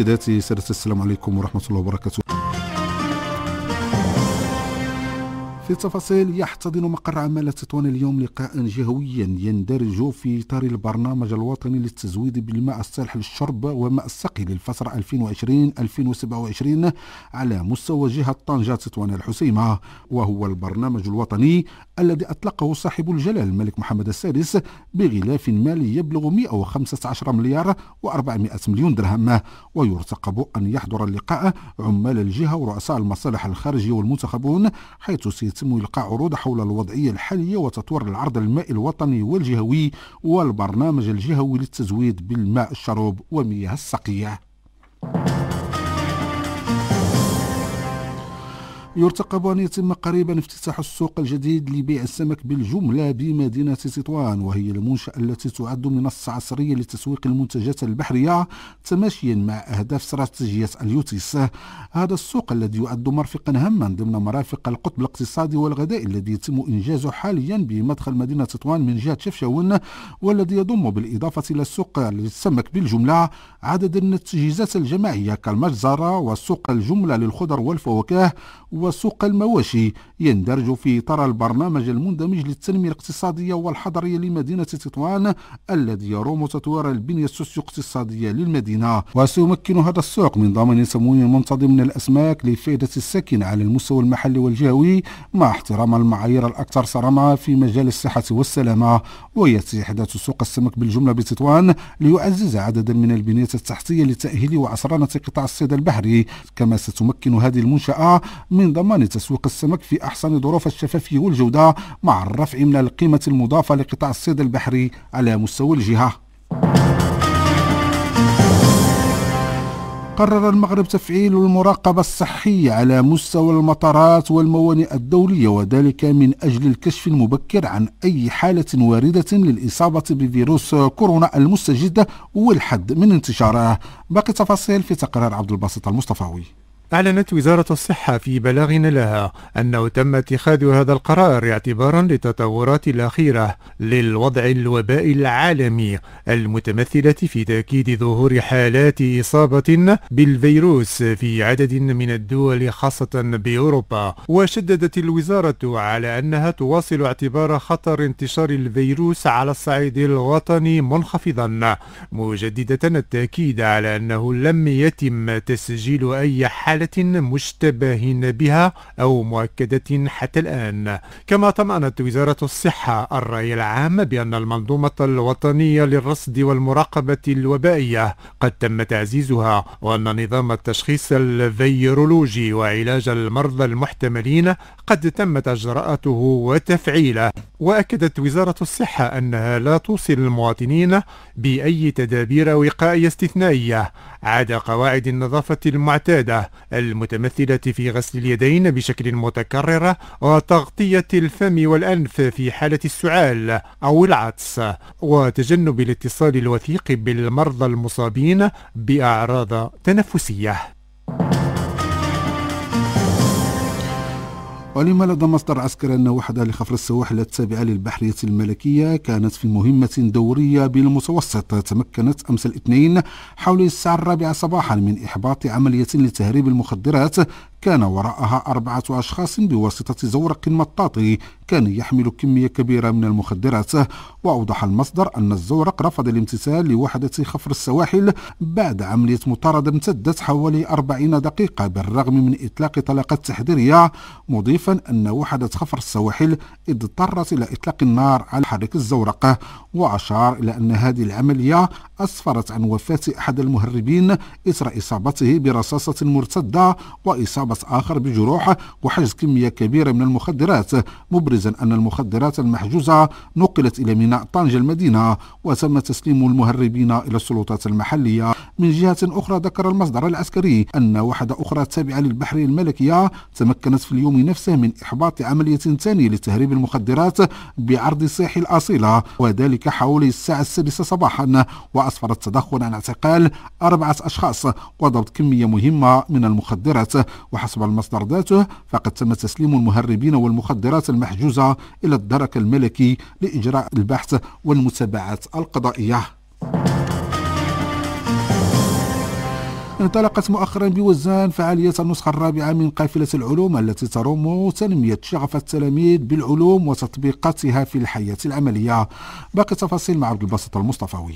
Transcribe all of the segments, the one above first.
سيداتي سادة السلام عليكم ورحمة الله وبركاته في التفاصيل يحتضن مقر عمالة تطوان اليوم لقاء جهويا يندرج في إطار البرنامج الوطني للتزويد بالماء الصالح للشرب وماء السقي للفترة 2020-2027 على مستوى جهة طنجة تطوان الحسيمة وهو البرنامج الوطني الذي أطلقه صاحب الجلال الملك محمد السادس بغلاف مالي يبلغ 115 مليار و400 مليون درهم ويرتقب أن يحضر اللقاء عمال الجهة ورؤساء المصالح الخارجية والمنتخبون حيث سيت يتم إلقاء عروض حول الوضعية الحالية وتطوير العرض المائي الوطني والجهوي والبرنامج الجهوي للتزويد بالماء الشرب ومياه السقية يرتقب أن يتم قريبا افتتاح السوق الجديد لبيع السمك بالجملة بمدينة تطوان وهي المنشأة التي تعد منصة عصرية لتسويق المنتجات البحرية تماشيا مع أهداف استراتيجية اليوتيس هذا السوق الذي يعد مرفقا هاما ضمن مرافق القطب الاقتصادي والغذائي الذي يتم إنجازه حاليا بمدخل مدينة تطوان من جهة شفشاون والذي يضم بالإضافة إلى السوق للسمك بالجملة عددا من التجهيزات الجماعية كالمجزرة وسوق الجملة للخضر والفواكه و وسوق المواشي يندرج في إطار البرنامج المندمج للتنمية الاقتصادية والحضرية لمدينة تطوان الذي يروم تطوير البنية السوسيو-اقتصادية للمدينة وسيمكن هذا السوق من ضمان سمو منتظم من الأسماك لفائدة الساكن على المستوى المحلي والجهوي مع احترام المعايير الأكثر صرامة في مجال الصحة والسلامة ويتيح إحداث سوق السمك بالجملة بتطوان ليعزز عددا من البنية التحتية لتأهيل وعصرنة قطاع الصيد البحري كما ستمكن هذه المنشأة من من ضمان تسويق السمك في أحسن ظروف الشفافية والجودة مع الرفع من القيمة المضافة لقطاع الصيد البحري على مستوى الجهة قرر المغرب تفعيل المراقبة الصحية على مستوى المطارات والموانئ الدولية وذلك من أجل الكشف المبكر عن أي حالة واردة للإصابة بفيروس كورونا المستجد والحد من انتشاره باقي تفاصيل في تقرير عبد الباسط المصطفاوي أعلنت وزارة الصحة في بلاغ لها أنه تم اتخاذ هذا القرار اعتبارا للتطورات الأخيرة للوضع الوبائي العالمي المتمثلة في تأكيد ظهور حالات إصابة بالفيروس في عدد من الدول خاصة بأوروبا وشددت الوزارة على أنها تواصل اعتبار خطر انتشار الفيروس على الصعيد الوطني منخفضا مجددة التأكيد على أنه لم يتم تسجيل أي حال حالة مشتبهين بها أو مؤكدة حتى الآن كما طمأنت وزارة الصحة الرأي العام بأن المنظومة الوطنية للرصد والمراقبة الوبائية قد تم تعزيزها وأن نظام التشخيص الفيرولوجي وعلاج المرضى المحتملين قد تمت إجراءاته وتفعيله وأكدت وزارة الصحة أنها لا توصي المواطنين بأي تدابير وقائية استثنائية عدا قواعد النظافة المعتادة المتمثلة في غسل اليدين بشكل متكرر وتغطية الفم والأنف في حالة السعال أو العطس وتجنب الاتصال الوثيق بالمرضى المصابين بأعراض تنفسية. ولما لدى مصدر عسكري أن وحدة لخفر السواحل التابعة للبحرية الملكية كانت في مهمة دورية بالمتوسط تمكنت أمس الاثنين حول الساعة الرابعة صباحا من إحباط عملية لتهريب المخدرات كان وراءها أربعة أشخاص بواسطة زورق مطاطي كان يحمل كمية كبيرة من المخدرات وأوضح المصدر أن الزورق رفض الامتثال لوحدة خفر السواحل بعد عملية مطاردة امتدت حوالي 40 دقيقة بالرغم من إطلاق طلقات تحذيرية مضيفا أن وحدة خفر السواحل اضطرت إلى إطلاق النار على حريق الزورق وأشار إلى أن هذه العملية أسفرت عن وفاة أحد المهربين إثر إصابته برصاصة مرتدة وإصابة شخص آخر بجروح وحجز كمية كبيرة من المخدرات مبرزا أن المخدرات المحجوزة نقلت إلى ميناء طنجة المدينة وتم تسليم المهربين إلى السلطات المحلية من جهة أخرى ذكر المصدر العسكري أن وحدة أخرى تابعة للبحرية الملكية تمكنت في اليوم نفسه من إحباط عملية ثانية لتهريب المخدرات بعرض صيح الأصيلة وذلك حوالي الساعة السادسة صباحا وأسفر التدخل عن اعتقال أربعة أشخاص وضبط كمية مهمة من المخدرات وحسب المصدر ذاته فقد تم تسليم المهربين والمخدرات المحجوزة إلى الدرك الملكي لإجراء البحث والمتابعات القضائية انطلقت مؤخرا بوزان فعالية النسخة الرابعة من قافلة العلوم التي تروم تنمية شغف التلاميذ بالعلوم وتطبيقاتها في الحياة العملية باقي تفاصيل مع عبد الباسط المصطفوي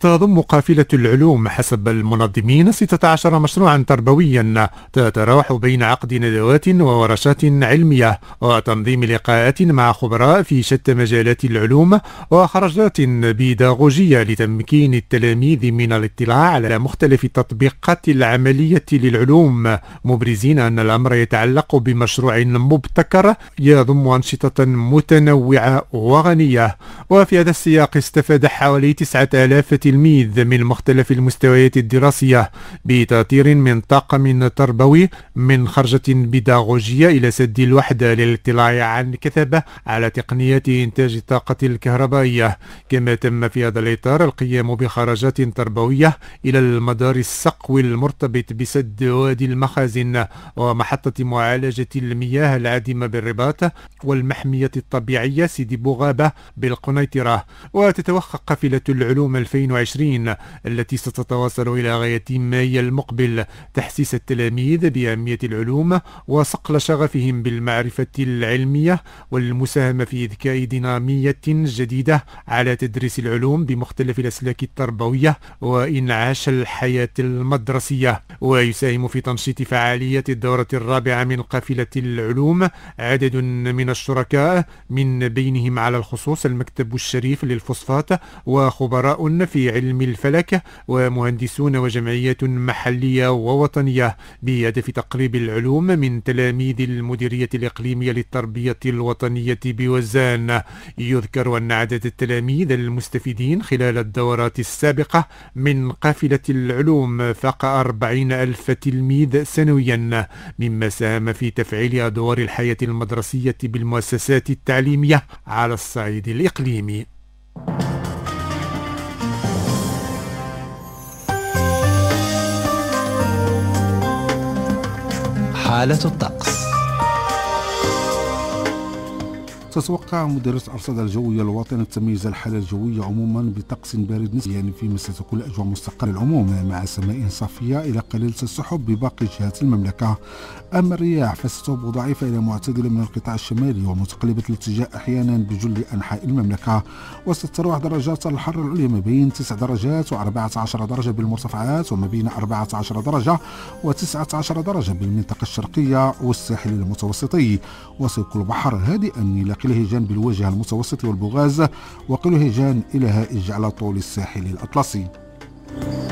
تضم قافلة العلوم حسب المنظمين 16 مشروعا تربويا تتراوح بين عقد ندوات وورشات علمية وتنظيم لقاءات مع خبراء في شتى مجالات العلوم وخرجات بيداغوجية لتمكين التلاميذ من الاطلاع على مختلف التطبيقات العملية للعلوم مبرزين أن الأمر يتعلق بمشروع مبتكر يضم أنشطة متنوعة وغنية وفي هذا السياق استفاد حوالي 9000 التلميذ من مختلف المستويات الدراسية بتأثير من طاقم تربوي من خرجة بداغوجية إلى سد الوحدة للاطلاع عن كثبة على تقنيات إنتاج الطاقة الكهربائية كما تم في هذا الإطار القيام بخرجات تربوية إلى المدار السقف التقوي المرتبط بسد وادي المخازن ومحطة معالجة المياه العادمة بالرباط والمحمية الطبيعية سيدي بوغابة بالقنيطرة وتتوقع قافلة العلوم 2020 التي ستتواصل إلى غاية ماي المقبل تحسيس التلاميذ بأهمية العلوم وصقل شغفهم بالمعرفة العلمية والمساهمة في إذكاء دينامية جديدة على تدريس العلوم بمختلف الأسلاك التربوية وإنعاش الحياة المدنية الدراسية ويساهم في تنشيط فعالية الدورة الرابعة من قافلة العلوم عدد من الشركاء من بينهم على الخصوص المكتب الشريف للفوسفات وخبراء في علم الفلك ومهندسون وجمعيات محلية ووطنية بهدف تقريب العلوم من تلاميذ المديرية الإقليمية للتربية الوطنية بوزان يذكر أن عدد التلاميذ المستفيدين خلال الدورات السابقة من قافلة العلوم ف وفاق 40 ألف تلميذ سنويا مما ساهم في تفعيل أدوار الحياة المدرسية بالمؤسسات التعليمية على الصعيد الإقليمي حالة الطقس تتوقع مدرسة أرصاد الجوية الوطنية تميز الحالة الجوية عموما بطقس بارد نسبيا يعني فيما ستكون الأجواء مستقرة للعموم مع سماء صافية إلى قليلة السحب بباقي جهات المملكة أما الرياح فستهب ضعيفة إلى معتدلة من القطاع الشمالي ومتقلبة الاتجاه أحيانا بجل أنحاء المملكة وستتراوح درجات الحر العليا ما بين 9 درجات و14 درجة بالمرتفعات وما بين 14 درجة و19 درجة بالمنطقة الشرقية والساحل المتوسطي وسيكون البحر هادئا إلى وكلهجان بالواجهة المتوسط والبغاز هيجان إلى هائج على طول الساحل الأطلسي